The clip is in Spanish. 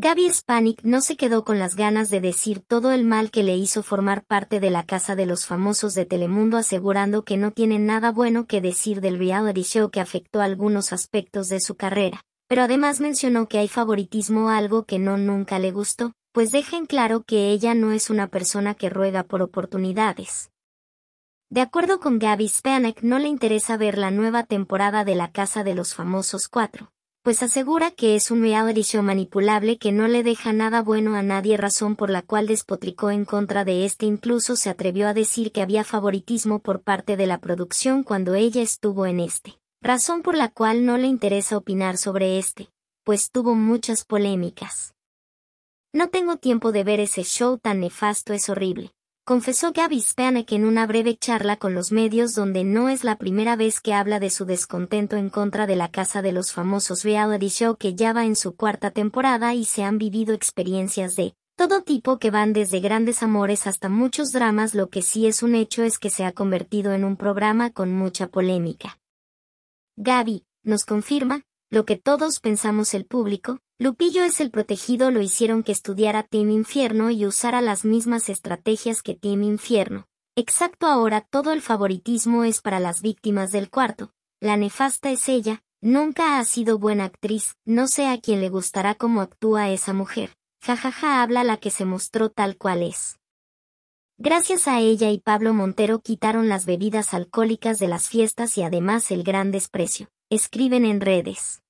Gaby Spanik no se quedó con las ganas de decir todo el mal que le hizo formar parte de la casa de los famosos de Telemundo asegurando que no tiene nada bueno que decir del reality show que afectó algunos aspectos de su carrera, pero además mencionó que hay favoritismo algo que no nunca le gustó, pues dejen claro que ella no es una persona que ruega por oportunidades. De acuerdo con Gaby Spanik no le interesa ver la nueva temporada de la Casa de los Famosos 4 pues asegura que es un show manipulable que no le deja nada bueno a nadie, razón por la cual despotricó en contra de este, incluso se atrevió a decir que había favoritismo por parte de la producción cuando ella estuvo en este, razón por la cual no le interesa opinar sobre este, pues tuvo muchas polémicas. No tengo tiempo de ver ese show tan nefasto, es horrible confesó Gaby Spanek en una breve charla con los medios donde no es la primera vez que habla de su descontento en contra de la casa de los famosos reality show que ya va en su cuarta temporada y se han vivido experiencias de todo tipo que van desde grandes amores hasta muchos dramas, lo que sí es un hecho es que se ha convertido en un programa con mucha polémica. Gaby, nos confirma, lo que todos pensamos el público, Lupillo es el protegido lo hicieron que estudiara Team Infierno y usara las mismas estrategias que Team Infierno. Exacto ahora todo el favoritismo es para las víctimas del cuarto. La nefasta es ella, nunca ha sido buena actriz, no sé a quién le gustará cómo actúa esa mujer. Jajaja habla la que se mostró tal cual es. Gracias a ella y Pablo Montero quitaron las bebidas alcohólicas de las fiestas y además el gran desprecio. Escriben en redes.